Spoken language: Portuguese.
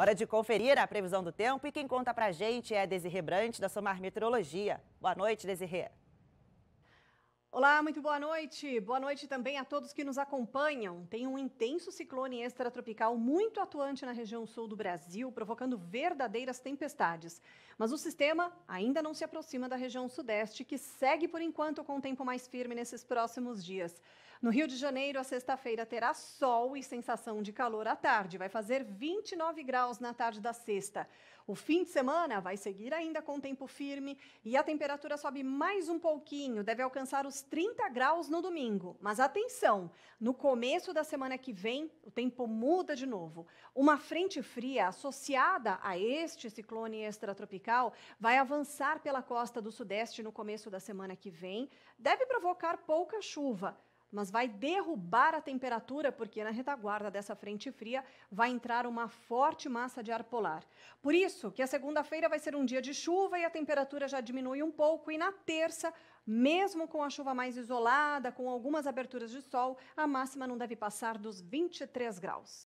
Hora de conferir a previsão do tempo e quem conta pra gente é a Desirê da Somar Meteorologia. Boa noite, Desirre. Olá, muito boa noite. Boa noite também a todos que nos acompanham. Tem um intenso ciclone extratropical muito atuante na região sul do Brasil, provocando verdadeiras tempestades. Mas o sistema ainda não se aproxima da região sudeste, que segue por enquanto com o tempo mais firme nesses próximos dias. No Rio de Janeiro, a sexta-feira terá sol e sensação de calor à tarde. Vai fazer 29 graus na tarde da sexta. O fim de semana vai seguir ainda com tempo firme e a temperatura sobe mais um pouquinho, deve alcançar os 30 graus no domingo. Mas atenção, no começo da semana que vem, o tempo muda de novo. Uma frente fria associada a este ciclone extratropical vai avançar pela costa do sudeste no começo da semana que vem. Deve provocar pouca chuva mas vai derrubar a temperatura, porque na retaguarda dessa frente fria vai entrar uma forte massa de ar polar. Por isso que a segunda-feira vai ser um dia de chuva e a temperatura já diminui um pouco, e na terça mesmo com a chuva mais isolada, com algumas aberturas de sol, a máxima não deve passar dos 23 graus.